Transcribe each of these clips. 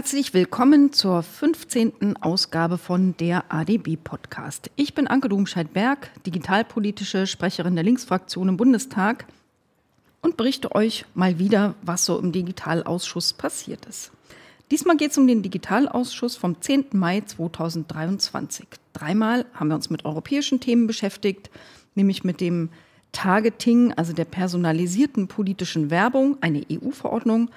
Herzlich willkommen zur 15. Ausgabe von der ADB Podcast. Ich bin Anke Domscheit-Berg, digitalpolitische Sprecherin der Linksfraktion im Bundestag und berichte euch mal wieder, was so im Digitalausschuss passiert ist. Diesmal geht es um den Digitalausschuss vom 10. Mai 2023. Dreimal haben wir uns mit europäischen Themen beschäftigt, nämlich mit dem Targeting, also der personalisierten politischen Werbung, eine EU-Verordnung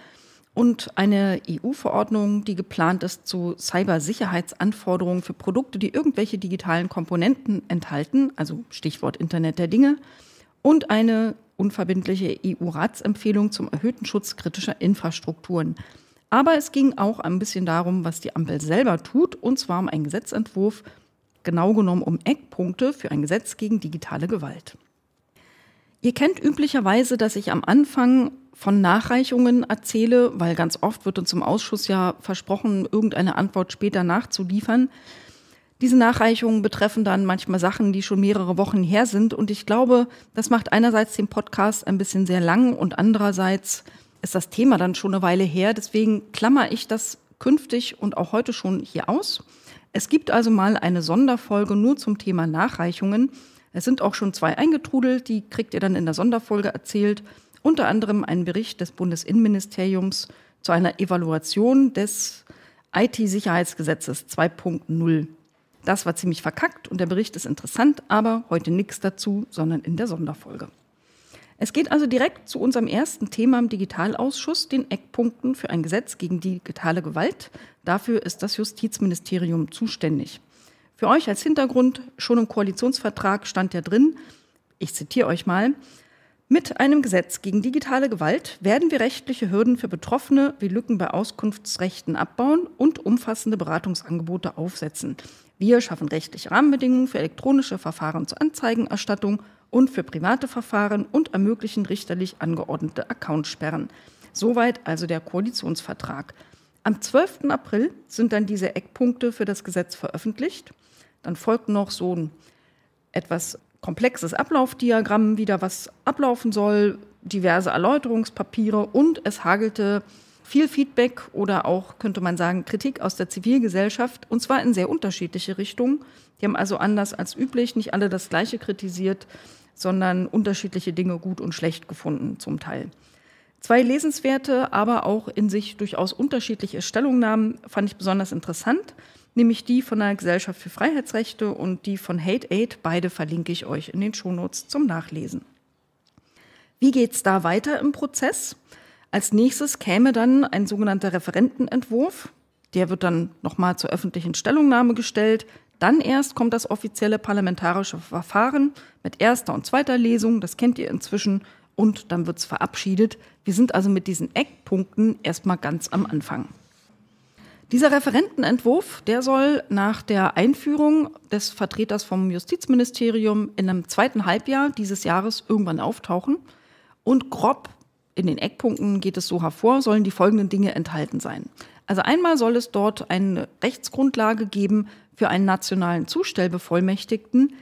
und eine EU-Verordnung, die geplant ist zu Cybersicherheitsanforderungen für Produkte, die irgendwelche digitalen Komponenten enthalten, also Stichwort Internet der Dinge, und eine unverbindliche EU-Ratsempfehlung zum erhöhten Schutz kritischer Infrastrukturen. Aber es ging auch ein bisschen darum, was die Ampel selber tut, und zwar um einen Gesetzentwurf, genau genommen um Eckpunkte für ein Gesetz gegen digitale Gewalt. Ihr kennt üblicherweise, dass ich am Anfang von Nachreichungen erzähle, weil ganz oft wird uns im Ausschuss ja versprochen, irgendeine Antwort später nachzuliefern. Diese Nachreichungen betreffen dann manchmal Sachen, die schon mehrere Wochen her sind. Und ich glaube, das macht einerseits den Podcast ein bisschen sehr lang und andererseits ist das Thema dann schon eine Weile her. Deswegen klammer ich das künftig und auch heute schon hier aus. Es gibt also mal eine Sonderfolge nur zum Thema Nachreichungen. Es sind auch schon zwei eingetrudelt, die kriegt ihr dann in der Sonderfolge erzählt unter anderem einen Bericht des Bundesinnenministeriums zu einer Evaluation des IT-Sicherheitsgesetzes 2.0. Das war ziemlich verkackt und der Bericht ist interessant, aber heute nichts dazu, sondern in der Sonderfolge. Es geht also direkt zu unserem ersten Thema im Digitalausschuss, den Eckpunkten für ein Gesetz gegen digitale Gewalt. Dafür ist das Justizministerium zuständig. Für euch als Hintergrund, schon im Koalitionsvertrag stand ja drin, ich zitiere euch mal, mit einem Gesetz gegen digitale Gewalt werden wir rechtliche Hürden für Betroffene wie Lücken bei Auskunftsrechten abbauen und umfassende Beratungsangebote aufsetzen. Wir schaffen rechtliche Rahmenbedingungen für elektronische Verfahren zur Anzeigenerstattung und für private Verfahren und ermöglichen richterlich angeordnete Accountsperren. Soweit also der Koalitionsvertrag. Am 12. April sind dann diese Eckpunkte für das Gesetz veröffentlicht. Dann folgt noch so ein etwas komplexes Ablaufdiagramm wieder, was ablaufen soll, diverse Erläuterungspapiere und es hagelte viel Feedback oder auch, könnte man sagen, Kritik aus der Zivilgesellschaft und zwar in sehr unterschiedliche Richtungen. Die haben also anders als üblich nicht alle das Gleiche kritisiert, sondern unterschiedliche Dinge gut und schlecht gefunden zum Teil. Zwei lesenswerte, aber auch in sich durchaus unterschiedliche Stellungnahmen fand ich besonders interessant nämlich die von der Gesellschaft für Freiheitsrechte und die von Hate Aid. Beide verlinke ich euch in den Shownotes zum Nachlesen. Wie geht es da weiter im Prozess? Als nächstes käme dann ein sogenannter Referentenentwurf. Der wird dann nochmal zur öffentlichen Stellungnahme gestellt. Dann erst kommt das offizielle parlamentarische Verfahren mit erster und zweiter Lesung. Das kennt ihr inzwischen. Und dann wird es verabschiedet. Wir sind also mit diesen Eckpunkten erstmal ganz am Anfang. Dieser Referentenentwurf, der soll nach der Einführung des Vertreters vom Justizministerium in einem zweiten Halbjahr dieses Jahres irgendwann auftauchen. Und grob in den Eckpunkten geht es so hervor, sollen die folgenden Dinge enthalten sein. Also einmal soll es dort eine Rechtsgrundlage geben für einen nationalen Zustellbevollmächtigten.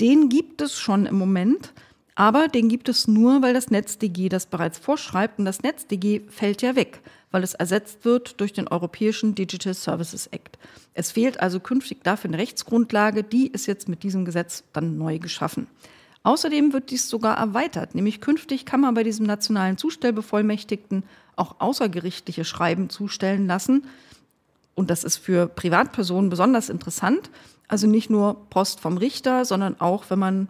Den gibt es schon im Moment, aber den gibt es nur, weil das NetzDG das bereits vorschreibt und das NetzDG fällt ja weg weil es ersetzt wird durch den Europäischen Digital Services Act. Es fehlt also künftig dafür eine Rechtsgrundlage, die ist jetzt mit diesem Gesetz dann neu geschaffen. Außerdem wird dies sogar erweitert, nämlich künftig kann man bei diesem nationalen Zustellbevollmächtigten auch außergerichtliche Schreiben zustellen lassen. Und das ist für Privatpersonen besonders interessant. Also nicht nur Post vom Richter, sondern auch, wenn man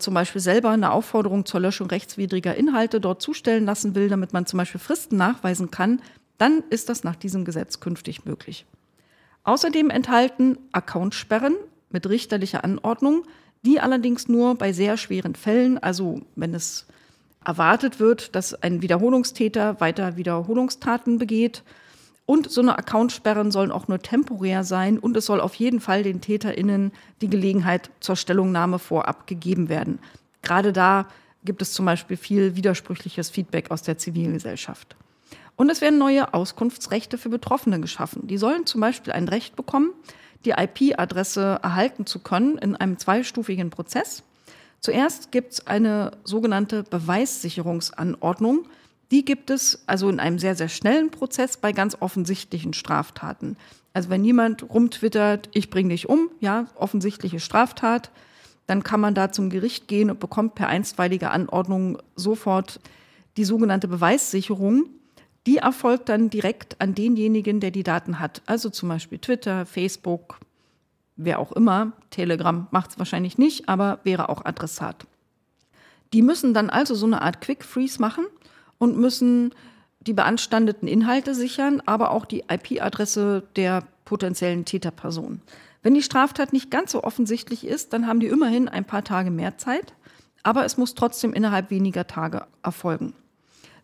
zum Beispiel selber eine Aufforderung zur Löschung rechtswidriger Inhalte dort zustellen lassen will, damit man zum Beispiel Fristen nachweisen kann, dann ist das nach diesem Gesetz künftig möglich. Außerdem enthalten Accountsperren mit richterlicher Anordnung, die allerdings nur bei sehr schweren Fällen, also wenn es erwartet wird, dass ein Wiederholungstäter weiter Wiederholungstaten begeht, und so eine Accountsperren sollen auch nur temporär sein und es soll auf jeden Fall den TäterInnen die Gelegenheit zur Stellungnahme vorab gegeben werden. Gerade da gibt es zum Beispiel viel widersprüchliches Feedback aus der Zivilgesellschaft. Und es werden neue Auskunftsrechte für Betroffene geschaffen. Die sollen zum Beispiel ein Recht bekommen, die IP-Adresse erhalten zu können in einem zweistufigen Prozess. Zuerst gibt es eine sogenannte Beweissicherungsanordnung, die gibt es also in einem sehr, sehr schnellen Prozess bei ganz offensichtlichen Straftaten. Also wenn jemand rumtwittert, ich bring dich um, ja, offensichtliche Straftat, dann kann man da zum Gericht gehen und bekommt per einstweilige Anordnung sofort die sogenannte Beweissicherung. Die erfolgt dann direkt an denjenigen, der die Daten hat. Also zum Beispiel Twitter, Facebook, wer auch immer. Telegram macht es wahrscheinlich nicht, aber wäre auch Adressat. Die müssen dann also so eine Art Quick Freeze machen und müssen die beanstandeten Inhalte sichern, aber auch die IP-Adresse der potenziellen Täterperson. Wenn die Straftat nicht ganz so offensichtlich ist, dann haben die immerhin ein paar Tage mehr Zeit, aber es muss trotzdem innerhalb weniger Tage erfolgen.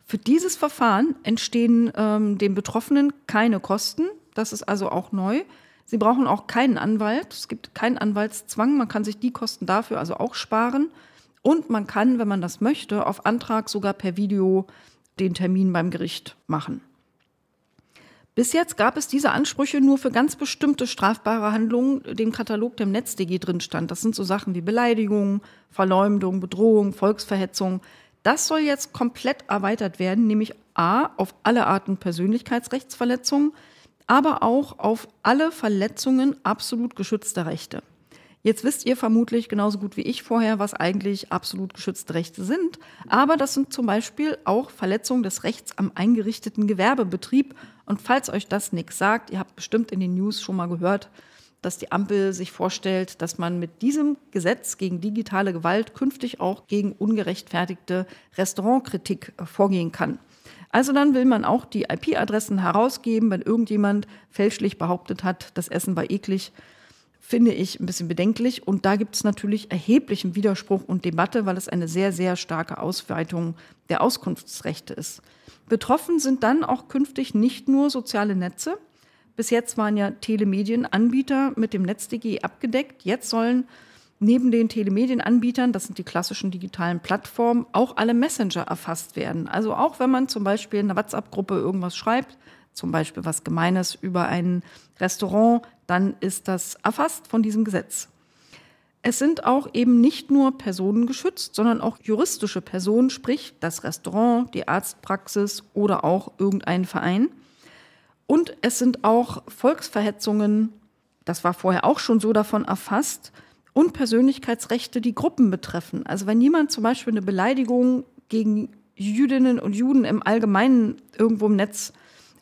Für dieses Verfahren entstehen ähm, den Betroffenen keine Kosten, das ist also auch neu. Sie brauchen auch keinen Anwalt, es gibt keinen Anwaltszwang, man kann sich die Kosten dafür also auch sparen. Und man kann, wenn man das möchte, auf Antrag sogar per Video den Termin beim Gericht machen. Bis jetzt gab es diese Ansprüche nur für ganz bestimmte strafbare Handlungen, dem Katalog, der im NetzDG drin stand. Das sind so Sachen wie Beleidigung, Verleumdung, Bedrohung, Volksverhetzung. Das soll jetzt komplett erweitert werden, nämlich A, auf alle Arten Persönlichkeitsrechtsverletzungen, aber auch auf alle Verletzungen absolut geschützter Rechte. Jetzt wisst ihr vermutlich genauso gut wie ich vorher, was eigentlich absolut geschützte Rechte sind. Aber das sind zum Beispiel auch Verletzungen des Rechts am eingerichteten Gewerbebetrieb. Und falls euch das nichts sagt, ihr habt bestimmt in den News schon mal gehört, dass die Ampel sich vorstellt, dass man mit diesem Gesetz gegen digitale Gewalt künftig auch gegen ungerechtfertigte Restaurantkritik äh, vorgehen kann. Also dann will man auch die IP-Adressen herausgeben, wenn irgendjemand fälschlich behauptet hat, das Essen war eklig, finde ich ein bisschen bedenklich. Und da gibt es natürlich erheblichen Widerspruch und Debatte, weil es eine sehr, sehr starke Ausweitung der Auskunftsrechte ist. Betroffen sind dann auch künftig nicht nur soziale Netze. Bis jetzt waren ja Telemedienanbieter mit dem NetzDG abgedeckt. Jetzt sollen neben den Telemedienanbietern, das sind die klassischen digitalen Plattformen, auch alle Messenger erfasst werden. Also auch wenn man zum Beispiel in einer WhatsApp-Gruppe irgendwas schreibt, zum Beispiel was Gemeines über ein Restaurant, dann ist das erfasst von diesem Gesetz. Es sind auch eben nicht nur Personen geschützt, sondern auch juristische Personen, sprich das Restaurant, die Arztpraxis oder auch irgendein Verein. Und es sind auch Volksverhetzungen, das war vorher auch schon so davon erfasst, und Persönlichkeitsrechte, die Gruppen betreffen. Also wenn jemand zum Beispiel eine Beleidigung gegen Jüdinnen und Juden im Allgemeinen irgendwo im Netz äh,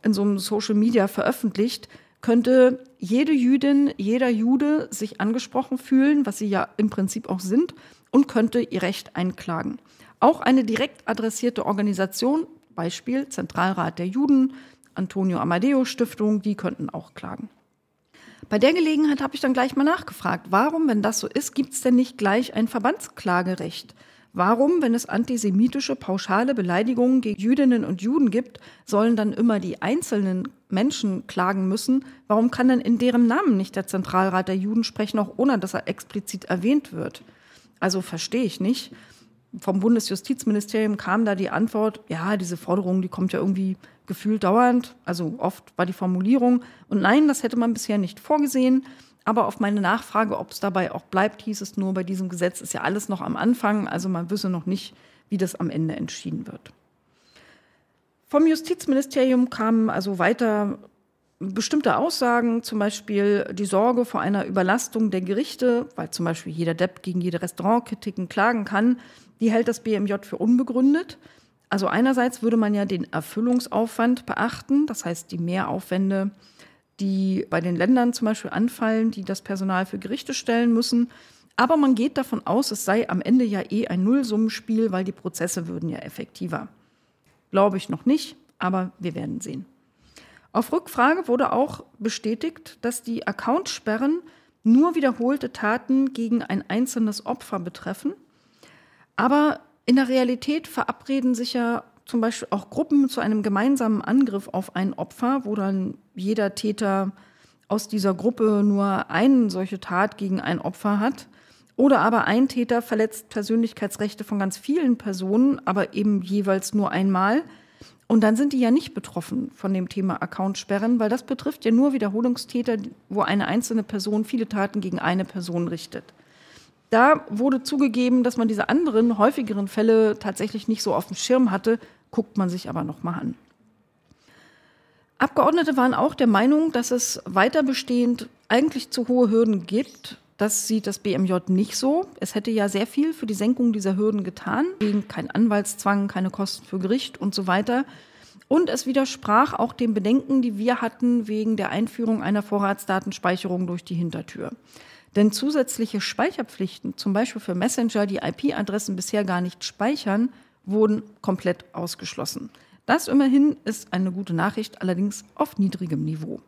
in so einem Social Media veröffentlicht, könnte jede Jüdin, jeder Jude sich angesprochen fühlen, was sie ja im Prinzip auch sind, und könnte ihr Recht einklagen. Auch eine direkt adressierte Organisation, Beispiel Zentralrat der Juden, Antonio Amadeo Stiftung, die könnten auch klagen. Bei der Gelegenheit habe ich dann gleich mal nachgefragt, warum, wenn das so ist, gibt es denn nicht gleich ein Verbandsklagerecht? Warum, wenn es antisemitische, pauschale Beleidigungen gegen Jüdinnen und Juden gibt, sollen dann immer die einzelnen Menschen klagen müssen? Warum kann dann in deren Namen nicht der Zentralrat der Juden sprechen, auch ohne dass er explizit erwähnt wird? Also verstehe ich nicht. Vom Bundesjustizministerium kam da die Antwort, ja, diese Forderung, die kommt ja irgendwie gefühlt dauernd. Also oft war die Formulierung. Und nein, das hätte man bisher nicht vorgesehen. Aber auf meine Nachfrage, ob es dabei auch bleibt, hieß es nur, bei diesem Gesetz ist ja alles noch am Anfang, also man wisse noch nicht, wie das am Ende entschieden wird. Vom Justizministerium kamen also weiter bestimmte Aussagen, zum Beispiel die Sorge vor einer Überlastung der Gerichte, weil zum Beispiel jeder Depp gegen jede Restaurantkritiken klagen kann, die hält das BMJ für unbegründet. Also einerseits würde man ja den Erfüllungsaufwand beachten, das heißt die Mehraufwände, die bei den Ländern zum Beispiel anfallen, die das Personal für Gerichte stellen müssen. Aber man geht davon aus, es sei am Ende ja eh ein Nullsummenspiel, weil die Prozesse würden ja effektiver. Glaube ich noch nicht, aber wir werden sehen. Auf Rückfrage wurde auch bestätigt, dass die Accountsperren nur wiederholte Taten gegen ein einzelnes Opfer betreffen. Aber in der Realität verabreden sich ja zum Beispiel auch Gruppen zu einem gemeinsamen Angriff auf ein Opfer, wo dann jeder Täter aus dieser Gruppe nur eine solche Tat gegen ein Opfer hat. Oder aber ein Täter verletzt Persönlichkeitsrechte von ganz vielen Personen, aber eben jeweils nur einmal. Und dann sind die ja nicht betroffen von dem Thema Accountsperren, weil das betrifft ja nur Wiederholungstäter, wo eine einzelne Person viele Taten gegen eine Person richtet da wurde zugegeben, dass man diese anderen, häufigeren Fälle tatsächlich nicht so auf dem Schirm hatte, guckt man sich aber nochmal an. Abgeordnete waren auch der Meinung, dass es weiter bestehend eigentlich zu hohe Hürden gibt. Das sieht das BMJ nicht so. Es hätte ja sehr viel für die Senkung dieser Hürden getan, wegen kein Anwaltszwang, keine Kosten für Gericht und so weiter. Und es widersprach auch den Bedenken, die wir hatten wegen der Einführung einer Vorratsdatenspeicherung durch die Hintertür. Denn zusätzliche Speicherpflichten, zum Beispiel für Messenger, die IP-Adressen bisher gar nicht speichern, wurden komplett ausgeschlossen. Das immerhin ist eine gute Nachricht, allerdings auf niedrigem Niveau.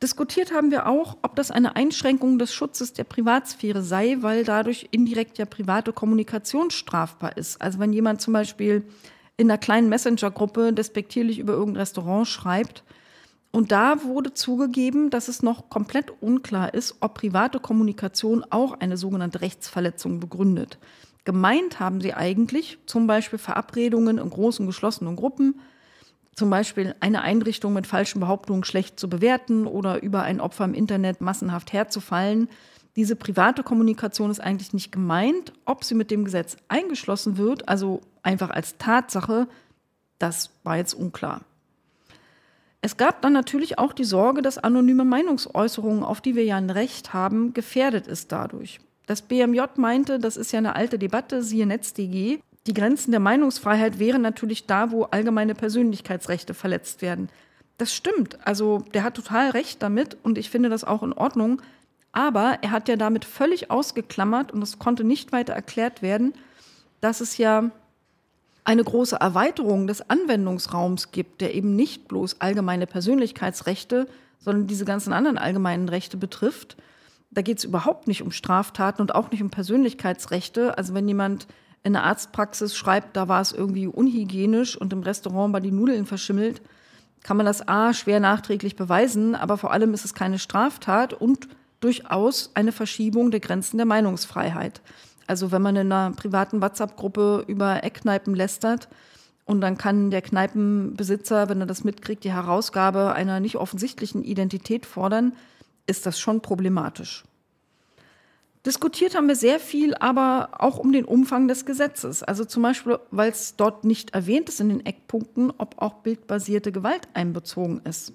Diskutiert haben wir auch, ob das eine Einschränkung des Schutzes der Privatsphäre sei, weil dadurch indirekt ja private Kommunikation strafbar ist. Also wenn jemand zum Beispiel in einer kleinen Messenger-Gruppe despektierlich über irgendein Restaurant schreibt, und da wurde zugegeben, dass es noch komplett unklar ist, ob private Kommunikation auch eine sogenannte Rechtsverletzung begründet. Gemeint haben sie eigentlich zum Beispiel Verabredungen in großen geschlossenen Gruppen, zum Beispiel eine Einrichtung mit falschen Behauptungen schlecht zu bewerten oder über ein Opfer im Internet massenhaft herzufallen. Diese private Kommunikation ist eigentlich nicht gemeint. Ob sie mit dem Gesetz eingeschlossen wird, also einfach als Tatsache, das war jetzt unklar. Es gab dann natürlich auch die Sorge, dass anonyme Meinungsäußerungen, auf die wir ja ein Recht haben, gefährdet ist dadurch. Das BMJ meinte, das ist ja eine alte Debatte, siehe NetzDG, die Grenzen der Meinungsfreiheit wären natürlich da, wo allgemeine Persönlichkeitsrechte verletzt werden. Das stimmt, also der hat total recht damit und ich finde das auch in Ordnung, aber er hat ja damit völlig ausgeklammert und es konnte nicht weiter erklärt werden, dass es ja eine große Erweiterung des Anwendungsraums gibt, der eben nicht bloß allgemeine Persönlichkeitsrechte, sondern diese ganzen anderen allgemeinen Rechte betrifft. Da geht es überhaupt nicht um Straftaten und auch nicht um Persönlichkeitsrechte. Also wenn jemand in der Arztpraxis schreibt, da war es irgendwie unhygienisch und im Restaurant waren die Nudeln verschimmelt, kann man das A schwer nachträglich beweisen, aber vor allem ist es keine Straftat und durchaus eine Verschiebung der Grenzen der Meinungsfreiheit. Also wenn man in einer privaten WhatsApp-Gruppe über Eckkneipen lästert und dann kann der Kneipenbesitzer, wenn er das mitkriegt, die Herausgabe einer nicht offensichtlichen Identität fordern, ist das schon problematisch. Diskutiert haben wir sehr viel, aber auch um den Umfang des Gesetzes. Also zum Beispiel, weil es dort nicht erwähnt ist in den Eckpunkten, ob auch bildbasierte Gewalt einbezogen ist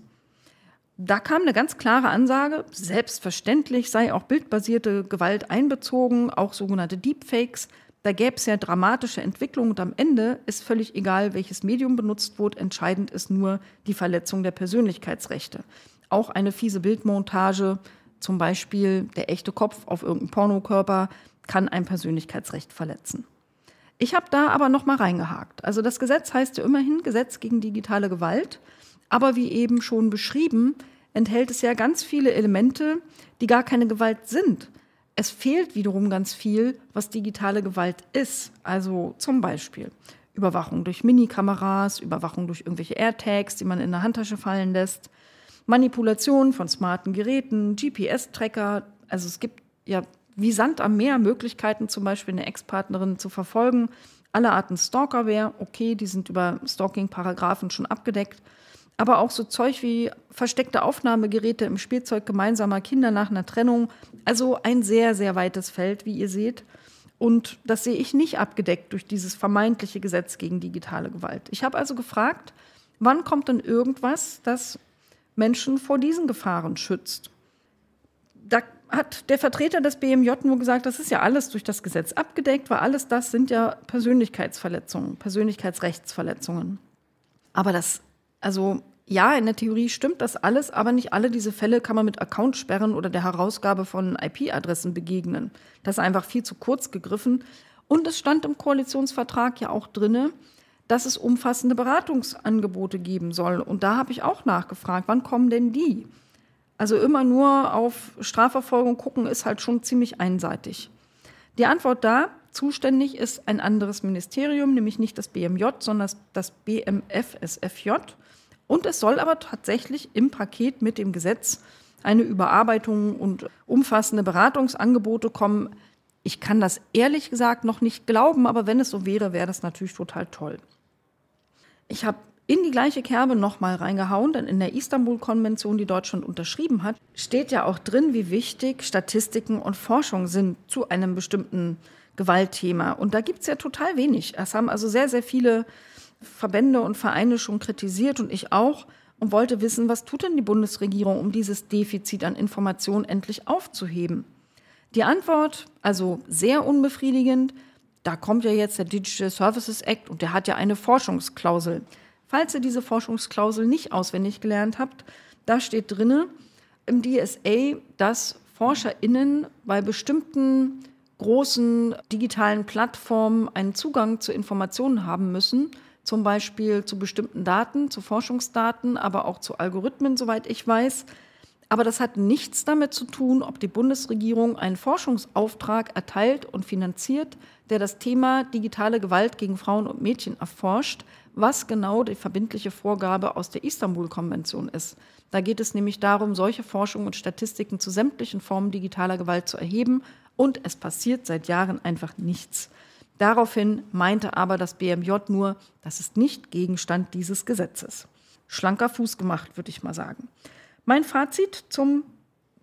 da kam eine ganz klare Ansage, selbstverständlich sei auch bildbasierte Gewalt einbezogen, auch sogenannte Deepfakes. Da gäbe es ja dramatische Entwicklungen und am Ende ist völlig egal, welches Medium benutzt wurde, entscheidend ist nur die Verletzung der Persönlichkeitsrechte. Auch eine fiese Bildmontage, zum Beispiel der echte Kopf auf irgendeinem Pornokörper, kann ein Persönlichkeitsrecht verletzen. Ich habe da aber noch mal reingehakt. Also das Gesetz heißt ja immerhin Gesetz gegen digitale Gewalt. Aber wie eben schon beschrieben, enthält es ja ganz viele Elemente, die gar keine Gewalt sind. Es fehlt wiederum ganz viel, was digitale Gewalt ist. Also zum Beispiel Überwachung durch Minikameras, Überwachung durch irgendwelche AirTags, die man in der Handtasche fallen lässt, Manipulation von smarten Geräten, GPS-Tracker. Also es gibt ja wie Sand am Meer Möglichkeiten, zum Beispiel eine Ex-Partnerin zu verfolgen. Alle Arten Stalkerware, okay, die sind über Stalking-Paragraphen schon abgedeckt aber auch so Zeug wie versteckte Aufnahmegeräte im Spielzeug gemeinsamer Kinder nach einer Trennung. Also ein sehr, sehr weites Feld, wie ihr seht. Und das sehe ich nicht abgedeckt durch dieses vermeintliche Gesetz gegen digitale Gewalt. Ich habe also gefragt, wann kommt denn irgendwas, das Menschen vor diesen Gefahren schützt? Da hat der Vertreter des BMJ nur gesagt, das ist ja alles durch das Gesetz abgedeckt, weil alles das sind ja Persönlichkeitsverletzungen, Persönlichkeitsrechtsverletzungen. Aber das also ja, in der Theorie stimmt das alles, aber nicht alle diese Fälle kann man mit Accountsperren oder der Herausgabe von IP-Adressen begegnen. Das ist einfach viel zu kurz gegriffen. Und es stand im Koalitionsvertrag ja auch drinne, dass es umfassende Beratungsangebote geben soll. Und da habe ich auch nachgefragt, wann kommen denn die? Also immer nur auf Strafverfolgung gucken ist halt schon ziemlich einseitig. Die Antwort da, zuständig ist ein anderes Ministerium, nämlich nicht das BMJ, sondern das BMFSFJ. Und es soll aber tatsächlich im Paket mit dem Gesetz eine Überarbeitung und umfassende Beratungsangebote kommen. Ich kann das ehrlich gesagt noch nicht glauben, aber wenn es so wäre, wäre das natürlich total toll. Ich habe in die gleiche Kerbe nochmal reingehauen, denn in der Istanbul-Konvention, die Deutschland unterschrieben hat, steht ja auch drin, wie wichtig Statistiken und Forschung sind zu einem bestimmten Gewaltthema. Und da gibt es ja total wenig. Es haben also sehr, sehr viele Verbände und Vereine schon kritisiert und ich auch und wollte wissen, was tut denn die Bundesregierung, um dieses Defizit an Informationen endlich aufzuheben? Die Antwort, also sehr unbefriedigend, da kommt ja jetzt der Digital Services Act und der hat ja eine Forschungsklausel. Falls ihr diese Forschungsklausel nicht auswendig gelernt habt, da steht drinne im DSA, dass ForscherInnen bei bestimmten großen digitalen Plattformen einen Zugang zu Informationen haben müssen, zum Beispiel zu bestimmten Daten, zu Forschungsdaten, aber auch zu Algorithmen, soweit ich weiß. Aber das hat nichts damit zu tun, ob die Bundesregierung einen Forschungsauftrag erteilt und finanziert, der das Thema digitale Gewalt gegen Frauen und Mädchen erforscht, was genau die verbindliche Vorgabe aus der Istanbul-Konvention ist. Da geht es nämlich darum, solche Forschung und Statistiken zu sämtlichen Formen digitaler Gewalt zu erheben. Und es passiert seit Jahren einfach nichts. Daraufhin meinte aber das BMJ nur, das ist nicht Gegenstand dieses Gesetzes. Schlanker Fuß gemacht, würde ich mal sagen. Mein Fazit zum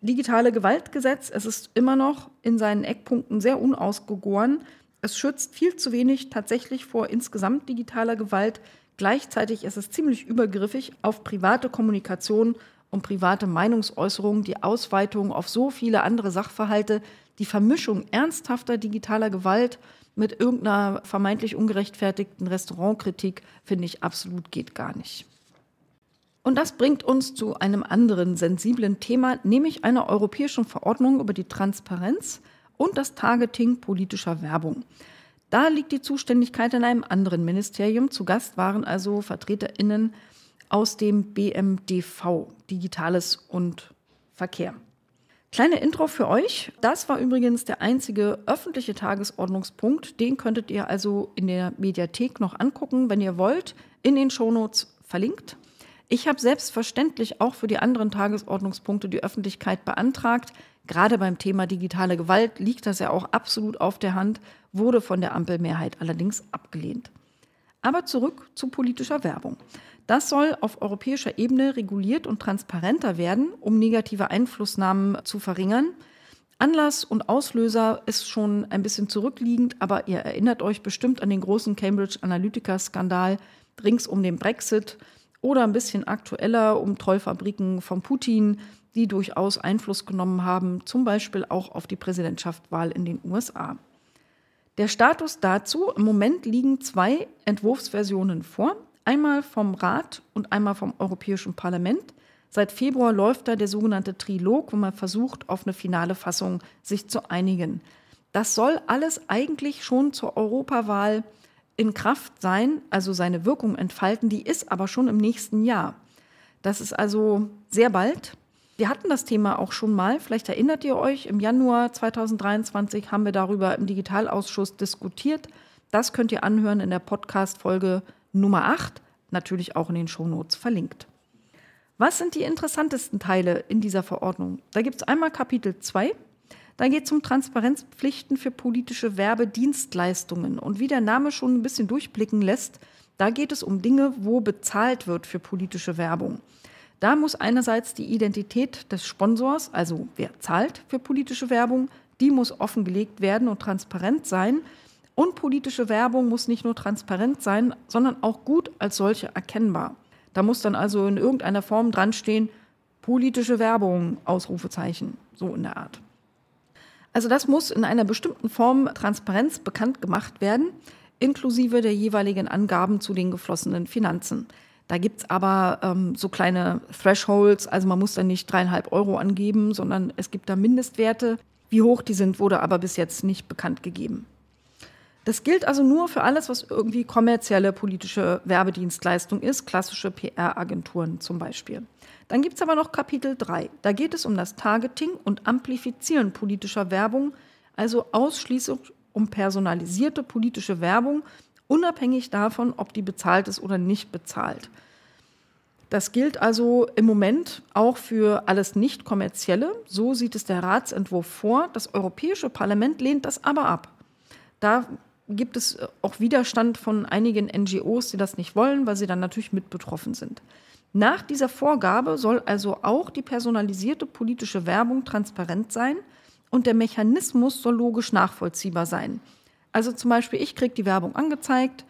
digitale Gewaltgesetz, es ist immer noch in seinen Eckpunkten sehr unausgegoren. Es schützt viel zu wenig tatsächlich vor insgesamt digitaler Gewalt. Gleichzeitig ist es ziemlich übergriffig auf private Kommunikation und private Meinungsäußerungen, die Ausweitung auf so viele andere Sachverhalte, die Vermischung ernsthafter digitaler Gewalt mit irgendeiner vermeintlich ungerechtfertigten Restaurantkritik, finde ich absolut geht gar nicht. Und das bringt uns zu einem anderen sensiblen Thema, nämlich einer europäischen Verordnung über die Transparenz und das Targeting politischer Werbung. Da liegt die Zuständigkeit in einem anderen Ministerium. Zu Gast waren also VertreterInnen aus dem BMDV, Digitales und Verkehr. Kleine Intro für euch. Das war übrigens der einzige öffentliche Tagesordnungspunkt. Den könntet ihr also in der Mediathek noch angucken, wenn ihr wollt, in den Shownotes verlinkt. Ich habe selbstverständlich auch für die anderen Tagesordnungspunkte die Öffentlichkeit beantragt. Gerade beim Thema digitale Gewalt liegt das ja auch absolut auf der Hand, wurde von der Ampelmehrheit allerdings abgelehnt. Aber zurück zu politischer Werbung. Das soll auf europäischer Ebene reguliert und transparenter werden, um negative Einflussnahmen zu verringern. Anlass und Auslöser ist schon ein bisschen zurückliegend, aber ihr erinnert euch bestimmt an den großen Cambridge Analytica-Skandal rings um den Brexit oder ein bisschen aktueller um Trollfabriken von Putin, die durchaus Einfluss genommen haben, zum Beispiel auch auf die Präsidentschaftswahl in den USA. Der Status dazu, im Moment liegen zwei Entwurfsversionen vor einmal vom Rat und einmal vom Europäischen Parlament. Seit Februar läuft da der sogenannte Trilog, wo man versucht, auf eine finale Fassung sich zu einigen. Das soll alles eigentlich schon zur Europawahl in Kraft sein, also seine Wirkung entfalten. Die ist aber schon im nächsten Jahr. Das ist also sehr bald. Wir hatten das Thema auch schon mal. Vielleicht erinnert ihr euch, im Januar 2023 haben wir darüber im Digitalausschuss diskutiert. Das könnt ihr anhören in der Podcast-Folge Nummer 8 natürlich auch in den Shownotes verlinkt. Was sind die interessantesten Teile in dieser Verordnung? Da gibt es einmal Kapitel 2, da geht es um Transparenzpflichten für politische Werbedienstleistungen. Und wie der Name schon ein bisschen durchblicken lässt, da geht es um Dinge, wo bezahlt wird für politische Werbung. Da muss einerseits die Identität des Sponsors, also wer zahlt für politische Werbung, die muss offengelegt werden und transparent sein. Und politische Werbung muss nicht nur transparent sein, sondern auch gut als solche erkennbar. Da muss dann also in irgendeiner Form dran stehen, politische Werbung, Ausrufezeichen, so in der Art. Also das muss in einer bestimmten Form Transparenz bekannt gemacht werden, inklusive der jeweiligen Angaben zu den geflossenen Finanzen. Da gibt es aber ähm, so kleine Thresholds, also man muss dann nicht dreieinhalb Euro angeben, sondern es gibt da Mindestwerte. Wie hoch die sind, wurde aber bis jetzt nicht bekannt gegeben. Das gilt also nur für alles, was irgendwie kommerzielle politische Werbedienstleistung ist, klassische PR-Agenturen zum Beispiel. Dann gibt es aber noch Kapitel 3. Da geht es um das Targeting und Amplifizieren politischer Werbung, also ausschließlich um personalisierte politische Werbung, unabhängig davon, ob die bezahlt ist oder nicht bezahlt. Das gilt also im Moment auch für alles Nicht-Kommerzielle. So sieht es der Ratsentwurf vor. Das Europäische Parlament lehnt das aber ab. Da gibt es äh, auch Widerstand von einigen NGOs, die das nicht wollen, weil sie dann natürlich mit betroffen sind. Nach dieser Vorgabe soll also auch die personalisierte politische Werbung transparent sein und der Mechanismus soll logisch nachvollziehbar sein. Also zum Beispiel, ich kriege die Werbung angezeigt,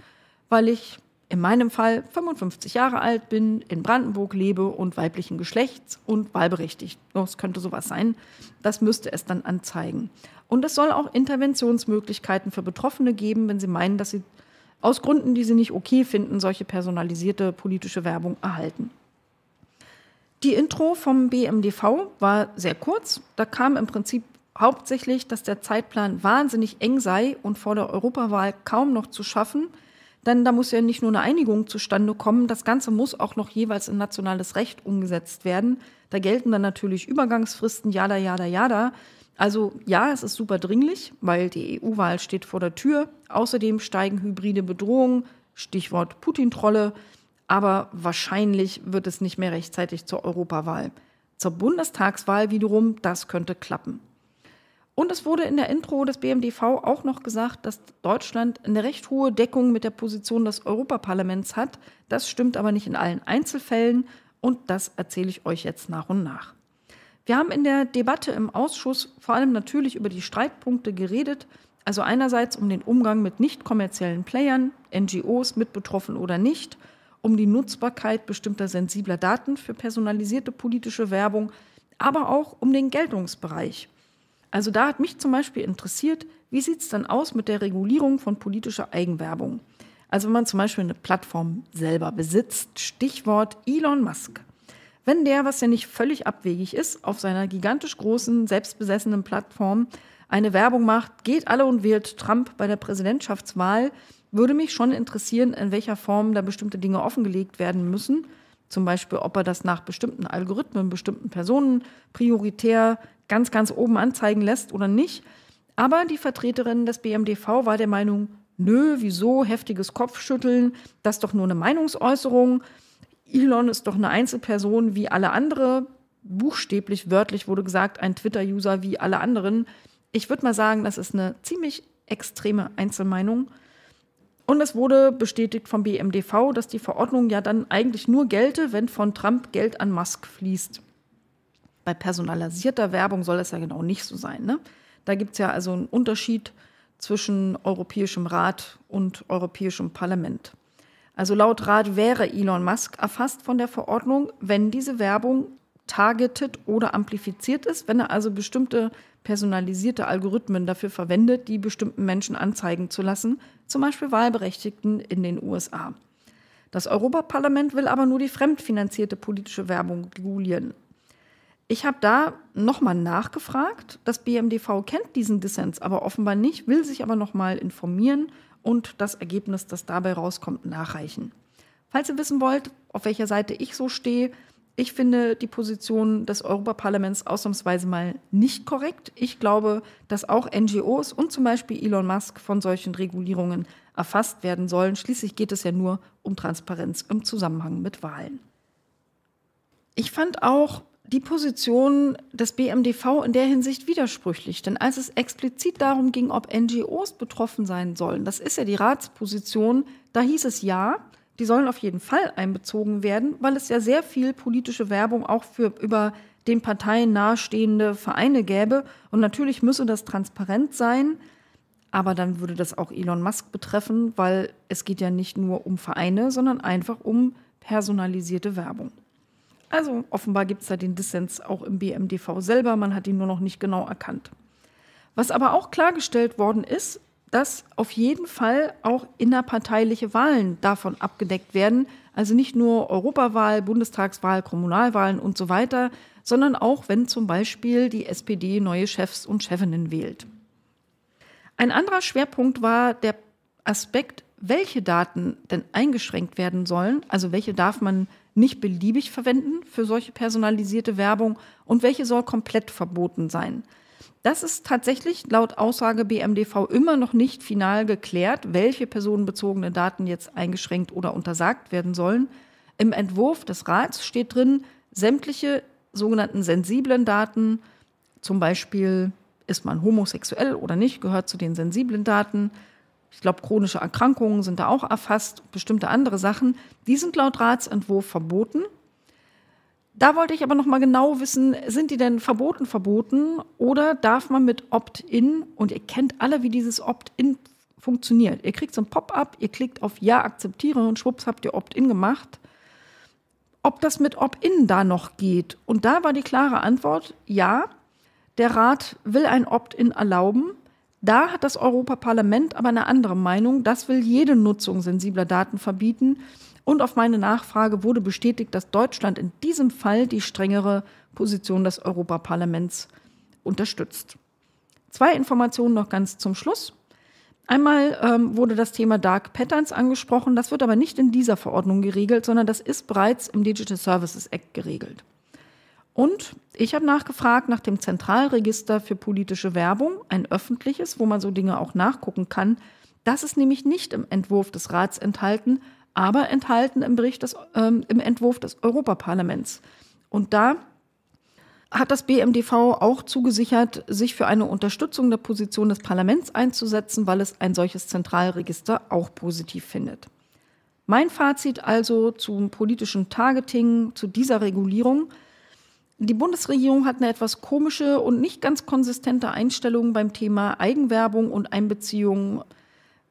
weil ich in meinem Fall 55 Jahre alt bin, in Brandenburg lebe und weiblichen Geschlechts und wahlberechtigt. Das könnte sowas sein. Das müsste es dann anzeigen. Und es soll auch Interventionsmöglichkeiten für Betroffene geben, wenn sie meinen, dass sie aus Gründen, die sie nicht okay finden, solche personalisierte politische Werbung erhalten. Die Intro vom BMDV war sehr kurz. Da kam im Prinzip hauptsächlich, dass der Zeitplan wahnsinnig eng sei und vor der Europawahl kaum noch zu schaffen. Denn da muss ja nicht nur eine Einigung zustande kommen, das Ganze muss auch noch jeweils in nationales Recht umgesetzt werden. Da gelten dann natürlich Übergangsfristen, jada, jada, jada. Also ja, es ist super dringlich, weil die EU-Wahl steht vor der Tür. Außerdem steigen hybride Bedrohungen, Stichwort Putin-Trolle, aber wahrscheinlich wird es nicht mehr rechtzeitig zur Europawahl. Zur Bundestagswahl wiederum, das könnte klappen. Und es wurde in der Intro des BMDV auch noch gesagt, dass Deutschland eine recht hohe Deckung mit der Position des Europaparlaments hat. Das stimmt aber nicht in allen Einzelfällen und das erzähle ich euch jetzt nach und nach. Wir haben in der Debatte im Ausschuss vor allem natürlich über die Streitpunkte geredet, also einerseits um den Umgang mit nicht kommerziellen Playern, NGOs mitbetroffen oder nicht, um die Nutzbarkeit bestimmter sensibler Daten für personalisierte politische Werbung, aber auch um den Geltungsbereich. Also da hat mich zum Beispiel interessiert, wie sieht es dann aus mit der Regulierung von politischer Eigenwerbung? Also wenn man zum Beispiel eine Plattform selber besitzt, Stichwort Elon Musk. Wenn der, was ja nicht völlig abwegig ist, auf seiner gigantisch großen, selbstbesessenen Plattform eine Werbung macht, geht alle und wählt Trump bei der Präsidentschaftswahl, würde mich schon interessieren, in welcher Form da bestimmte Dinge offengelegt werden müssen. Zum Beispiel, ob er das nach bestimmten Algorithmen, bestimmten Personen prioritär ganz, ganz oben anzeigen lässt oder nicht. Aber die Vertreterin des BMDV war der Meinung, nö, wieso heftiges Kopfschütteln, das ist doch nur eine Meinungsäußerung. Elon ist doch eine Einzelperson wie alle andere. Buchstäblich, wörtlich wurde gesagt, ein Twitter-User wie alle anderen. Ich würde mal sagen, das ist eine ziemlich extreme Einzelmeinung. Und es wurde bestätigt vom BMDV, dass die Verordnung ja dann eigentlich nur gelte, wenn von Trump Geld an Musk fließt. Bei personalisierter Werbung soll das ja genau nicht so sein. Ne? Da gibt es ja also einen Unterschied zwischen Europäischem Rat und Europäischem Parlament. Also laut Rat wäre Elon Musk erfasst von der Verordnung, wenn diese Werbung targeted oder amplifiziert ist, wenn er also bestimmte personalisierte Algorithmen dafür verwendet, die bestimmten Menschen anzeigen zu lassen, zum Beispiel Wahlberechtigten in den USA. Das Europaparlament will aber nur die fremdfinanzierte politische Werbung regulieren. Ich habe da nochmal nachgefragt. Das BMDV kennt diesen Dissens aber offenbar nicht, will sich aber nochmal informieren und das Ergebnis, das dabei rauskommt, nachreichen. Falls ihr wissen wollt, auf welcher Seite ich so stehe, ich finde die Position des Europaparlaments ausnahmsweise mal nicht korrekt. Ich glaube, dass auch NGOs und zum Beispiel Elon Musk von solchen Regulierungen erfasst werden sollen. Schließlich geht es ja nur um Transparenz im Zusammenhang mit Wahlen. Ich fand auch die Position des BMDV in der Hinsicht widersprüchlich. Denn als es explizit darum ging, ob NGOs betroffen sein sollen, das ist ja die Ratsposition, da hieß es ja, die sollen auf jeden Fall einbezogen werden, weil es ja sehr viel politische Werbung auch für über den Parteien nahestehende Vereine gäbe. Und natürlich müsse das transparent sein. Aber dann würde das auch Elon Musk betreffen, weil es geht ja nicht nur um Vereine, sondern einfach um personalisierte Werbung. Also offenbar gibt es da den Dissens auch im BMDV selber, man hat ihn nur noch nicht genau erkannt. Was aber auch klargestellt worden ist, dass auf jeden Fall auch innerparteiliche Wahlen davon abgedeckt werden, also nicht nur Europawahl, Bundestagswahl, Kommunalwahlen und so weiter, sondern auch wenn zum Beispiel die SPD neue Chefs und Chefinnen wählt. Ein anderer Schwerpunkt war der Aspekt, welche Daten denn eingeschränkt werden sollen, also welche darf man nicht beliebig verwenden für solche personalisierte Werbung und welche soll komplett verboten sein. Das ist tatsächlich laut Aussage BMDV immer noch nicht final geklärt, welche personenbezogenen Daten jetzt eingeschränkt oder untersagt werden sollen. Im Entwurf des Rats steht drin, sämtliche sogenannten sensiblen Daten, zum Beispiel ist man homosexuell oder nicht, gehört zu den sensiblen Daten, ich glaube, chronische Erkrankungen sind da auch erfasst, bestimmte andere Sachen, die sind laut Ratsentwurf verboten. Da wollte ich aber noch mal genau wissen, sind die denn verboten verboten oder darf man mit Opt-in und ihr kennt alle, wie dieses Opt-in funktioniert. Ihr kriegt so ein Pop-up, ihr klickt auf Ja akzeptiere und schwupps habt ihr Opt-in gemacht. Ob das mit Opt-in da noch geht und da war die klare Antwort ja. Der Rat will ein Opt-in erlauben da hat das Europaparlament aber eine andere Meinung. Das will jede Nutzung sensibler Daten verbieten. Und auf meine Nachfrage wurde bestätigt, dass Deutschland in diesem Fall die strengere Position des Europaparlaments unterstützt. Zwei Informationen noch ganz zum Schluss. Einmal ähm, wurde das Thema Dark Patterns angesprochen. Das wird aber nicht in dieser Verordnung geregelt, sondern das ist bereits im Digital Services Act geregelt. Und ich habe nachgefragt nach dem Zentralregister für politische Werbung, ein öffentliches, wo man so Dinge auch nachgucken kann. Das ist nämlich nicht im Entwurf des Rats enthalten, aber enthalten im, Bericht des, ähm, im Entwurf des Europaparlaments. Und da hat das BMDV auch zugesichert, sich für eine Unterstützung der Position des Parlaments einzusetzen, weil es ein solches Zentralregister auch positiv findet. Mein Fazit also zum politischen Targeting, zu dieser Regulierung – die Bundesregierung hat eine etwas komische und nicht ganz konsistente Einstellung beim Thema Eigenwerbung und Einbeziehung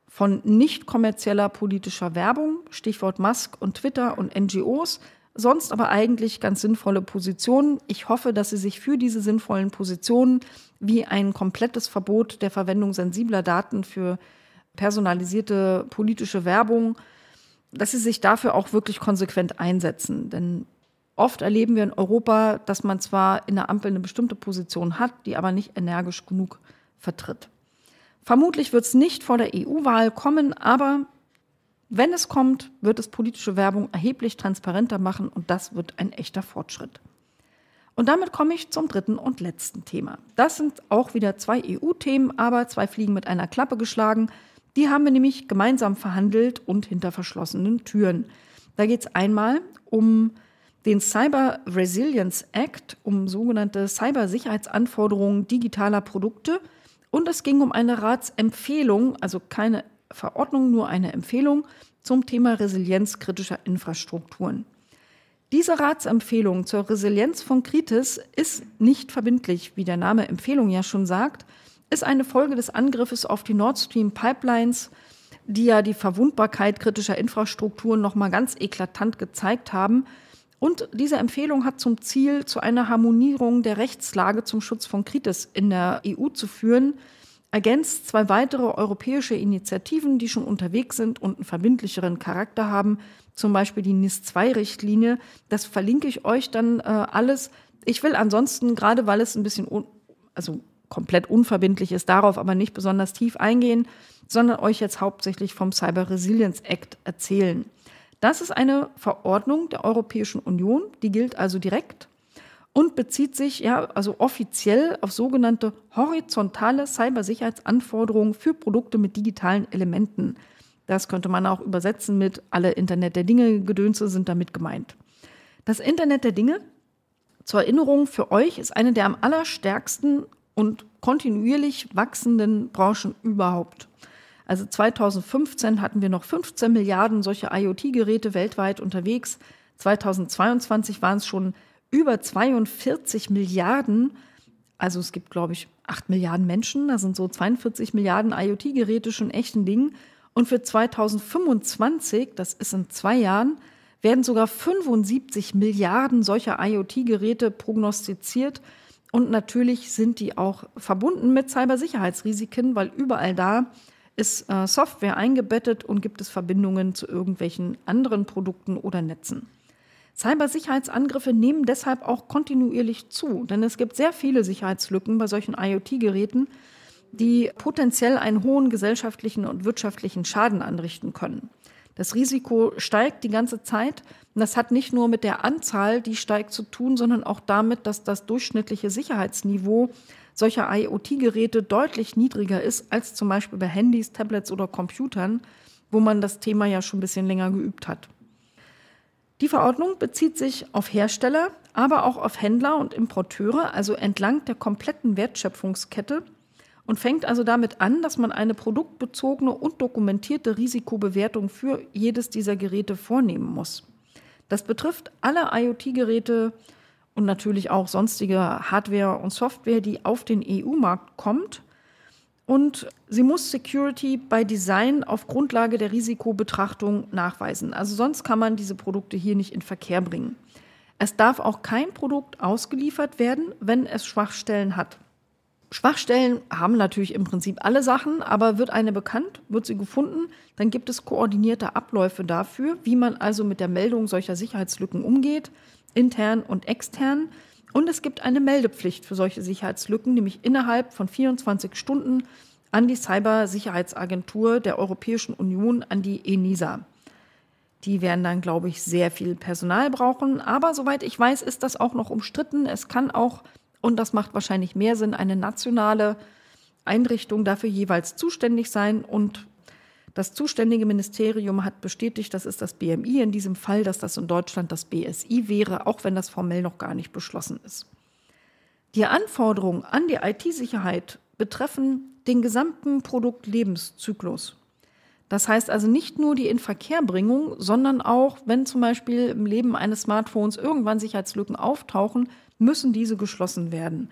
von nicht kommerzieller politischer Werbung, Stichwort Musk und Twitter und NGOs, sonst aber eigentlich ganz sinnvolle Positionen. Ich hoffe, dass sie sich für diese sinnvollen Positionen wie ein komplettes Verbot der Verwendung sensibler Daten für personalisierte politische Werbung, dass sie sich dafür auch wirklich konsequent einsetzen. Denn Oft erleben wir in Europa, dass man zwar in der Ampel eine bestimmte Position hat, die aber nicht energisch genug vertritt. Vermutlich wird es nicht vor der EU-Wahl kommen, aber wenn es kommt, wird es politische Werbung erheblich transparenter machen und das wird ein echter Fortschritt. Und damit komme ich zum dritten und letzten Thema. Das sind auch wieder zwei EU-Themen, aber zwei Fliegen mit einer Klappe geschlagen. Die haben wir nämlich gemeinsam verhandelt und hinter verschlossenen Türen. Da geht es einmal um den Cyber Resilience Act um sogenannte Cybersicherheitsanforderungen digitaler Produkte und es ging um eine Ratsempfehlung, also keine Verordnung, nur eine Empfehlung zum Thema Resilienz kritischer Infrastrukturen. Diese Ratsempfehlung zur Resilienz von Kritis ist nicht verbindlich, wie der Name Empfehlung ja schon sagt, ist eine Folge des Angriffes auf die Nord Stream Pipelines, die ja die Verwundbarkeit kritischer Infrastrukturen nochmal ganz eklatant gezeigt haben, und diese Empfehlung hat zum Ziel, zu einer Harmonierung der Rechtslage zum Schutz von Kritis in der EU zu führen, ergänzt zwei weitere europäische Initiativen, die schon unterwegs sind und einen verbindlicheren Charakter haben, zum Beispiel die NIS-2-Richtlinie. Das verlinke ich euch dann äh, alles. Ich will ansonsten, gerade weil es ein bisschen, also komplett unverbindlich ist, darauf aber nicht besonders tief eingehen, sondern euch jetzt hauptsächlich vom Cyber Resilience Act erzählen. Das ist eine Verordnung der Europäischen Union, die gilt also direkt und bezieht sich ja also offiziell auf sogenannte horizontale Cybersicherheitsanforderungen für Produkte mit digitalen Elementen. Das könnte man auch übersetzen mit alle Internet der Dinge Gedönse sind damit gemeint. Das Internet der Dinge zur Erinnerung für euch ist eine der am allerstärksten und kontinuierlich wachsenden Branchen überhaupt. Also 2015 hatten wir noch 15 Milliarden solcher IoT-Geräte weltweit unterwegs. 2022 waren es schon über 42 Milliarden. Also es gibt, glaube ich, 8 Milliarden Menschen. Da sind so 42 Milliarden IoT-Geräte schon echten Dingen. Und für 2025, das ist in zwei Jahren, werden sogar 75 Milliarden solcher IoT-Geräte prognostiziert. Und natürlich sind die auch verbunden mit Cybersicherheitsrisiken, weil überall da, ist äh, Software eingebettet und gibt es Verbindungen zu irgendwelchen anderen Produkten oder Netzen. Cybersicherheitsangriffe nehmen deshalb auch kontinuierlich zu, denn es gibt sehr viele Sicherheitslücken bei solchen IoT-Geräten, die potenziell einen hohen gesellschaftlichen und wirtschaftlichen Schaden anrichten können. Das Risiko steigt die ganze Zeit und das hat nicht nur mit der Anzahl, die steigt, zu tun, sondern auch damit, dass das durchschnittliche Sicherheitsniveau solcher IoT-Geräte deutlich niedriger ist als zum Beispiel bei Handys, Tablets oder Computern, wo man das Thema ja schon ein bisschen länger geübt hat. Die Verordnung bezieht sich auf Hersteller, aber auch auf Händler und Importeure, also entlang der kompletten Wertschöpfungskette und fängt also damit an, dass man eine produktbezogene und dokumentierte Risikobewertung für jedes dieser Geräte vornehmen muss. Das betrifft alle IoT-Geräte, und natürlich auch sonstige Hardware und Software, die auf den EU-Markt kommt. Und sie muss Security bei Design auf Grundlage der Risikobetrachtung nachweisen. Also sonst kann man diese Produkte hier nicht in Verkehr bringen. Es darf auch kein Produkt ausgeliefert werden, wenn es Schwachstellen hat. Schwachstellen haben natürlich im Prinzip alle Sachen, aber wird eine bekannt, wird sie gefunden, dann gibt es koordinierte Abläufe dafür, wie man also mit der Meldung solcher Sicherheitslücken umgeht intern und extern. Und es gibt eine Meldepflicht für solche Sicherheitslücken, nämlich innerhalb von 24 Stunden an die Cybersicherheitsagentur der Europäischen Union, an die ENISA. Die werden dann, glaube ich, sehr viel Personal brauchen. Aber soweit ich weiß, ist das auch noch umstritten. Es kann auch, und das macht wahrscheinlich mehr Sinn, eine nationale Einrichtung dafür jeweils zuständig sein. Und das zuständige Ministerium hat bestätigt, das ist das BMI in diesem Fall, dass das in Deutschland das BSI wäre, auch wenn das formell noch gar nicht beschlossen ist. Die Anforderungen an die IT-Sicherheit betreffen den gesamten Produktlebenszyklus. Das heißt also nicht nur die Inverkehrbringung, sondern auch, wenn zum Beispiel im Leben eines Smartphones irgendwann Sicherheitslücken auftauchen, müssen diese geschlossen werden.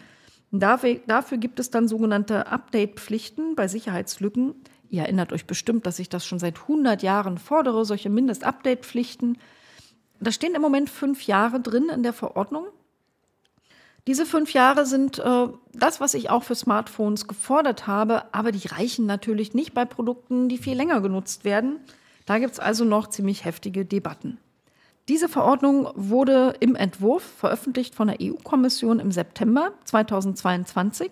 Dafür, dafür gibt es dann sogenannte Update-Pflichten bei Sicherheitslücken, Ihr erinnert euch bestimmt, dass ich das schon seit 100 Jahren fordere, solche Mindestupdate-Pflichten. Da stehen im Moment fünf Jahre drin in der Verordnung. Diese fünf Jahre sind äh, das, was ich auch für Smartphones gefordert habe, aber die reichen natürlich nicht bei Produkten, die viel länger genutzt werden. Da gibt es also noch ziemlich heftige Debatten. Diese Verordnung wurde im Entwurf veröffentlicht von der EU-Kommission im September 2022.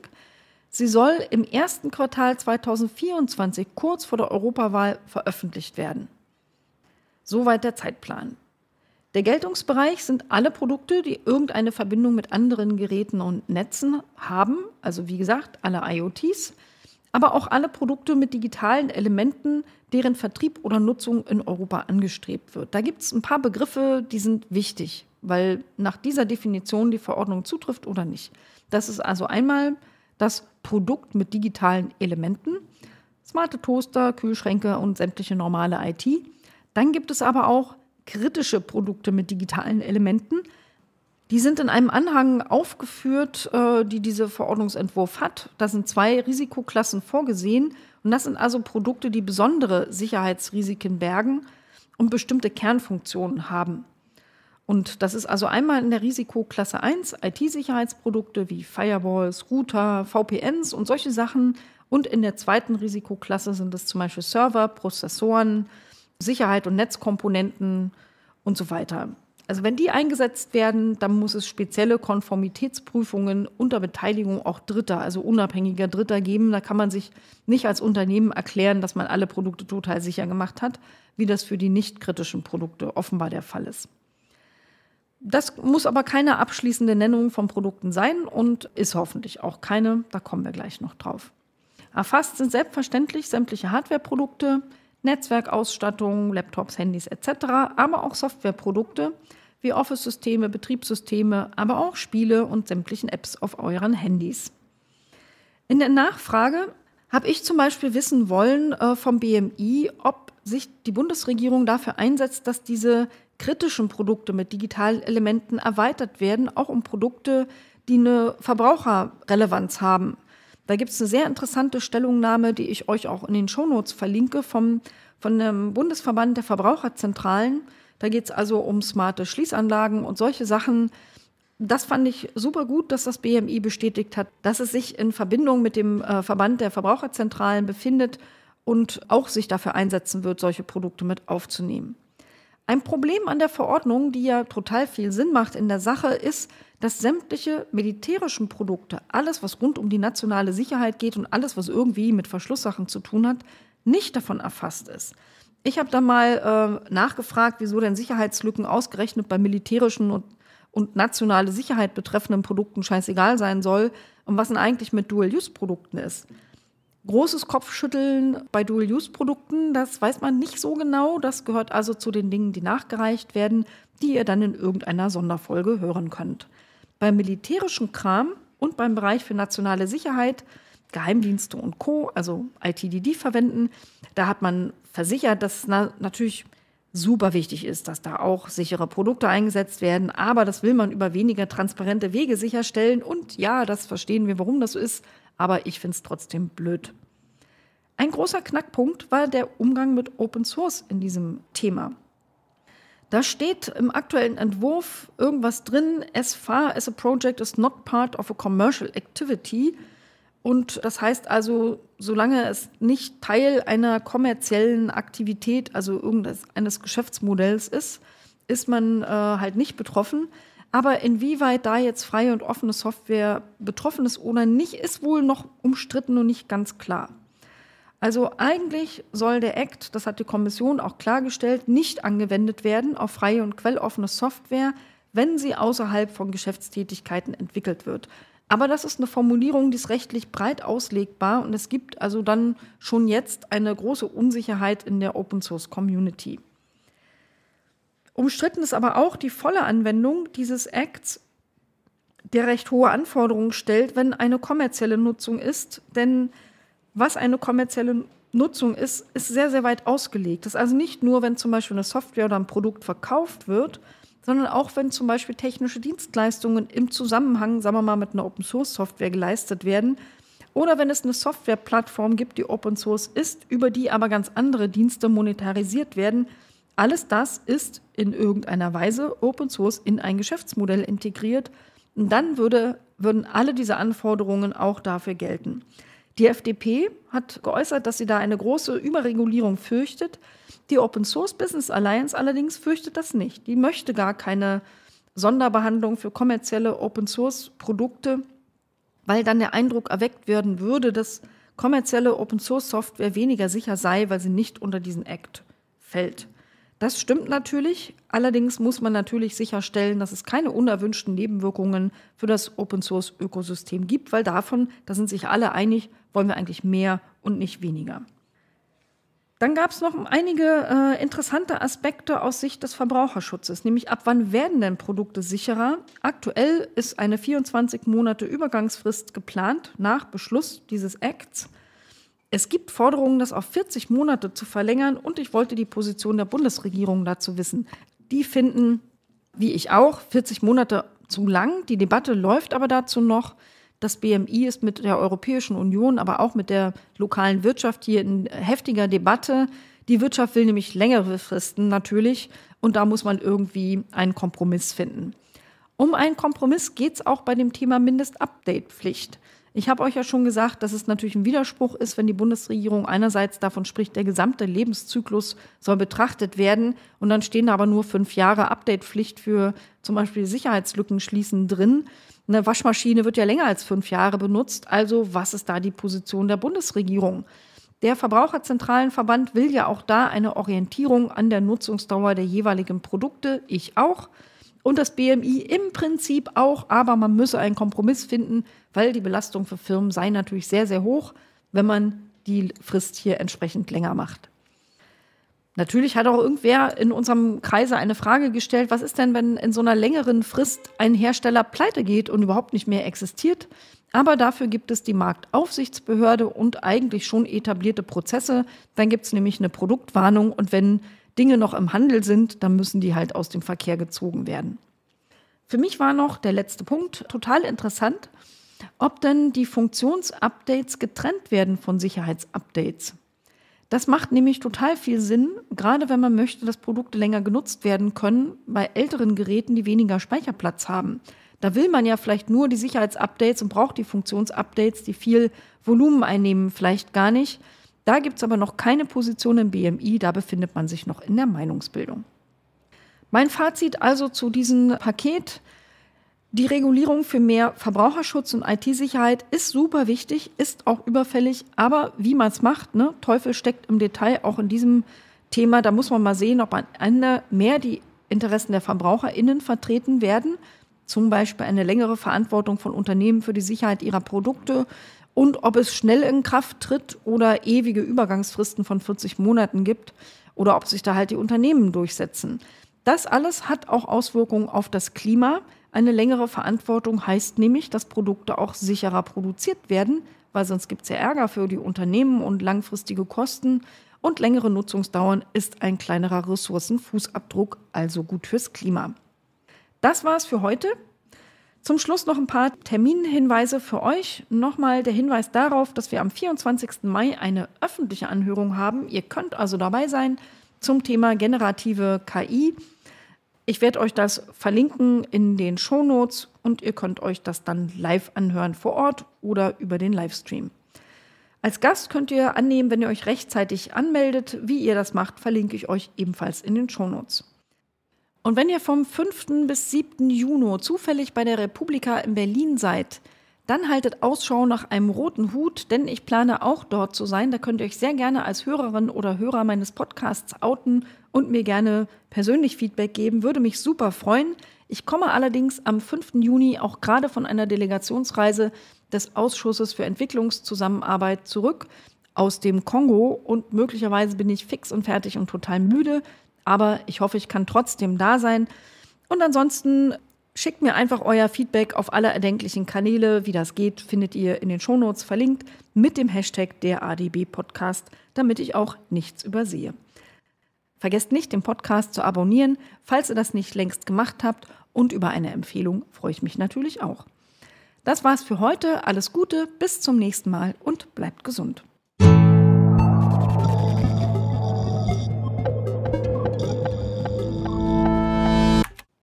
Sie soll im ersten Quartal 2024 kurz vor der Europawahl veröffentlicht werden. Soweit der Zeitplan. Der Geltungsbereich sind alle Produkte, die irgendeine Verbindung mit anderen Geräten und Netzen haben, also wie gesagt, alle IoTs, aber auch alle Produkte mit digitalen Elementen, deren Vertrieb oder Nutzung in Europa angestrebt wird. Da gibt es ein paar Begriffe, die sind wichtig, weil nach dieser Definition die Verordnung zutrifft oder nicht. Das ist also einmal das Produkt mit digitalen Elementen, smarte Toaster, Kühlschränke und sämtliche normale IT. Dann gibt es aber auch kritische Produkte mit digitalen Elementen. Die sind in einem Anhang aufgeführt, äh, die dieser Verordnungsentwurf hat. Da sind zwei Risikoklassen vorgesehen. Und das sind also Produkte, die besondere Sicherheitsrisiken bergen und bestimmte Kernfunktionen haben. Und das ist also einmal in der Risikoklasse 1 IT-Sicherheitsprodukte wie Firewalls, Router, VPNs und solche Sachen. Und in der zweiten Risikoklasse sind es zum Beispiel Server, Prozessoren, Sicherheit und Netzkomponenten und so weiter. Also wenn die eingesetzt werden, dann muss es spezielle Konformitätsprüfungen unter Beteiligung auch Dritter, also unabhängiger Dritter geben. Da kann man sich nicht als Unternehmen erklären, dass man alle Produkte total sicher gemacht hat, wie das für die nicht kritischen Produkte offenbar der Fall ist. Das muss aber keine abschließende Nennung von Produkten sein und ist hoffentlich auch keine. Da kommen wir gleich noch drauf. Erfasst sind selbstverständlich sämtliche Hardwareprodukte, Netzwerkausstattung, Laptops, Handys etc., aber auch Softwareprodukte wie Office-Systeme, Betriebssysteme, aber auch Spiele und sämtlichen Apps auf euren Handys. In der Nachfrage habe ich zum Beispiel wissen wollen äh, vom BMI, ob sich die Bundesregierung dafür einsetzt, dass diese kritischen Produkte mit digitalen Elementen erweitert werden, auch um Produkte, die eine Verbraucherrelevanz haben. Da gibt es eine sehr interessante Stellungnahme, die ich euch auch in den Shownotes verlinke, vom, von dem Bundesverband der Verbraucherzentralen. Da geht es also um smarte Schließanlagen und solche Sachen. Das fand ich super gut, dass das BMI bestätigt hat, dass es sich in Verbindung mit dem äh, Verband der Verbraucherzentralen befindet und auch sich dafür einsetzen wird, solche Produkte mit aufzunehmen. Ein Problem an der Verordnung, die ja total viel Sinn macht in der Sache, ist, dass sämtliche militärischen Produkte, alles, was rund um die nationale Sicherheit geht und alles, was irgendwie mit Verschlusssachen zu tun hat, nicht davon erfasst ist. Ich habe da mal äh, nachgefragt, wieso denn Sicherheitslücken ausgerechnet bei militärischen und, und nationale Sicherheit betreffenden Produkten scheißegal sein soll und was denn eigentlich mit Dual-Use-Produkten ist. Großes Kopfschütteln bei Dual-Use-Produkten, das weiß man nicht so genau. Das gehört also zu den Dingen, die nachgereicht werden, die ihr dann in irgendeiner Sonderfolge hören könnt. Beim militärischen Kram und beim Bereich für nationale Sicherheit, Geheimdienste und Co., also IT, die die verwenden, da hat man versichert, dass na natürlich super wichtig ist, dass da auch sichere Produkte eingesetzt werden. Aber das will man über weniger transparente Wege sicherstellen. Und ja, das verstehen wir, warum das so ist. Aber ich finde es trotzdem blöd. Ein großer Knackpunkt war der Umgang mit Open Source in diesem Thema. Da steht im aktuellen Entwurf irgendwas drin, as far as a project is not part of a commercial activity, und das heißt also, solange es nicht Teil einer kommerziellen Aktivität, also irgendeines Geschäftsmodells ist, ist man äh, halt nicht betroffen. Aber inwieweit da jetzt freie und offene Software betroffen ist oder nicht, ist wohl noch umstritten und nicht ganz klar. Also eigentlich soll der Act, das hat die Kommission auch klargestellt, nicht angewendet werden auf freie und quelloffene Software, wenn sie außerhalb von Geschäftstätigkeiten entwickelt wird. Aber das ist eine Formulierung, die ist rechtlich breit auslegbar und es gibt also dann schon jetzt eine große Unsicherheit in der Open Source Community. Umstritten ist aber auch die volle Anwendung dieses Acts, der recht hohe Anforderungen stellt, wenn eine kommerzielle Nutzung ist. Denn was eine kommerzielle Nutzung ist, ist sehr, sehr weit ausgelegt. Das ist also nicht nur, wenn zum Beispiel eine Software oder ein Produkt verkauft wird, sondern auch wenn zum Beispiel technische Dienstleistungen im Zusammenhang, sagen wir mal, mit einer Open-Source-Software geleistet werden oder wenn es eine Softwareplattform gibt, die Open-Source ist, über die aber ganz andere Dienste monetarisiert werden. Alles das ist in irgendeiner Weise Open-Source in ein Geschäftsmodell integriert. Und dann würde, würden alle diese Anforderungen auch dafür gelten. Die FDP hat geäußert, dass sie da eine große Überregulierung fürchtet. Die Open Source Business Alliance allerdings fürchtet das nicht. Die möchte gar keine Sonderbehandlung für kommerzielle Open Source Produkte, weil dann der Eindruck erweckt werden würde, dass kommerzielle Open Source Software weniger sicher sei, weil sie nicht unter diesen Act fällt. Das stimmt natürlich. Allerdings muss man natürlich sicherstellen, dass es keine unerwünschten Nebenwirkungen für das Open-Source-Ökosystem gibt, weil davon, da sind sich alle einig, wollen wir eigentlich mehr und nicht weniger. Dann gab es noch einige äh, interessante Aspekte aus Sicht des Verbraucherschutzes, nämlich ab wann werden denn Produkte sicherer? Aktuell ist eine 24 Monate Übergangsfrist geplant nach Beschluss dieses Acts. Es gibt Forderungen, das auf 40 Monate zu verlängern und ich wollte die Position der Bundesregierung dazu wissen. Die finden, wie ich auch, 40 Monate zu lang. Die Debatte läuft aber dazu noch. Das BMI ist mit der Europäischen Union, aber auch mit der lokalen Wirtschaft hier in heftiger Debatte. Die Wirtschaft will nämlich längere Fristen natürlich und da muss man irgendwie einen Kompromiss finden. Um einen Kompromiss geht es auch bei dem Thema Mindestupdate-Pflicht. Ich habe euch ja schon gesagt, dass es natürlich ein Widerspruch ist, wenn die Bundesregierung einerseits davon spricht, der gesamte Lebenszyklus soll betrachtet werden und dann stehen da aber nur fünf Jahre Updatepflicht für zum Beispiel Sicherheitslücken schließen drin. Eine Waschmaschine wird ja länger als fünf Jahre benutzt, also was ist da die Position der Bundesregierung? Der Verbraucherzentralenverband will ja auch da eine Orientierung an der Nutzungsdauer der jeweiligen Produkte, ich auch und das BMI im Prinzip auch, aber man müsse einen Kompromiss finden, weil die Belastung für Firmen sei natürlich sehr, sehr hoch, wenn man die Frist hier entsprechend länger macht. Natürlich hat auch irgendwer in unserem Kreise eine Frage gestellt, was ist denn, wenn in so einer längeren Frist ein Hersteller pleite geht und überhaupt nicht mehr existiert? Aber dafür gibt es die Marktaufsichtsbehörde und eigentlich schon etablierte Prozesse. Dann gibt es nämlich eine Produktwarnung und wenn Dinge noch im Handel sind, dann müssen die halt aus dem Verkehr gezogen werden. Für mich war noch der letzte Punkt total interessant, ob denn die Funktionsupdates getrennt werden von Sicherheitsupdates. Das macht nämlich total viel Sinn, gerade wenn man möchte, dass Produkte länger genutzt werden können bei älteren Geräten, die weniger Speicherplatz haben. Da will man ja vielleicht nur die Sicherheitsupdates und braucht die Funktionsupdates, die viel Volumen einnehmen, vielleicht gar nicht. Da gibt es aber noch keine Position im BMI, da befindet man sich noch in der Meinungsbildung. Mein Fazit also zu diesem Paket. Die Regulierung für mehr Verbraucherschutz und IT-Sicherheit ist super wichtig, ist auch überfällig, aber wie man es macht, ne, Teufel steckt im Detail auch in diesem Thema. Da muss man mal sehen, ob am Ende mehr die Interessen der VerbraucherInnen vertreten werden. Zum Beispiel eine längere Verantwortung von Unternehmen für die Sicherheit ihrer Produkte und ob es schnell in Kraft tritt oder ewige Übergangsfristen von 40 Monaten gibt oder ob sich da halt die Unternehmen durchsetzen. Das alles hat auch Auswirkungen auf das Klima. Eine längere Verantwortung heißt nämlich, dass Produkte auch sicherer produziert werden, weil sonst gibt es ja Ärger für die Unternehmen und langfristige Kosten. Und längere Nutzungsdauern ist ein kleinerer Ressourcenfußabdruck, also gut fürs Klima. Das war's für heute. Zum Schluss noch ein paar Terminhinweise für euch. Nochmal der Hinweis darauf, dass wir am 24. Mai eine öffentliche Anhörung haben. Ihr könnt also dabei sein zum Thema generative KI. Ich werde euch das verlinken in den Show Notes und ihr könnt euch das dann live anhören vor Ort oder über den Livestream. Als Gast könnt ihr annehmen, wenn ihr euch rechtzeitig anmeldet. Wie ihr das macht, verlinke ich euch ebenfalls in den Show Notes. Und wenn ihr vom 5. bis 7. Juni zufällig bei der Republika in Berlin seid, dann haltet Ausschau nach einem roten Hut, denn ich plane auch dort zu sein. Da könnt ihr euch sehr gerne als Hörerin oder Hörer meines Podcasts outen und mir gerne persönlich Feedback geben. Würde mich super freuen. Ich komme allerdings am 5. Juni auch gerade von einer Delegationsreise des Ausschusses für Entwicklungszusammenarbeit zurück aus dem Kongo und möglicherweise bin ich fix und fertig und total müde aber ich hoffe, ich kann trotzdem da sein. Und ansonsten schickt mir einfach euer Feedback auf alle erdenklichen Kanäle. Wie das geht, findet ihr in den Shownotes verlinkt mit dem Hashtag der ADB Podcast, damit ich auch nichts übersehe. Vergesst nicht, den Podcast zu abonnieren, falls ihr das nicht längst gemacht habt. Und über eine Empfehlung freue ich mich natürlich auch. Das war's für heute. Alles Gute, bis zum nächsten Mal und bleibt gesund.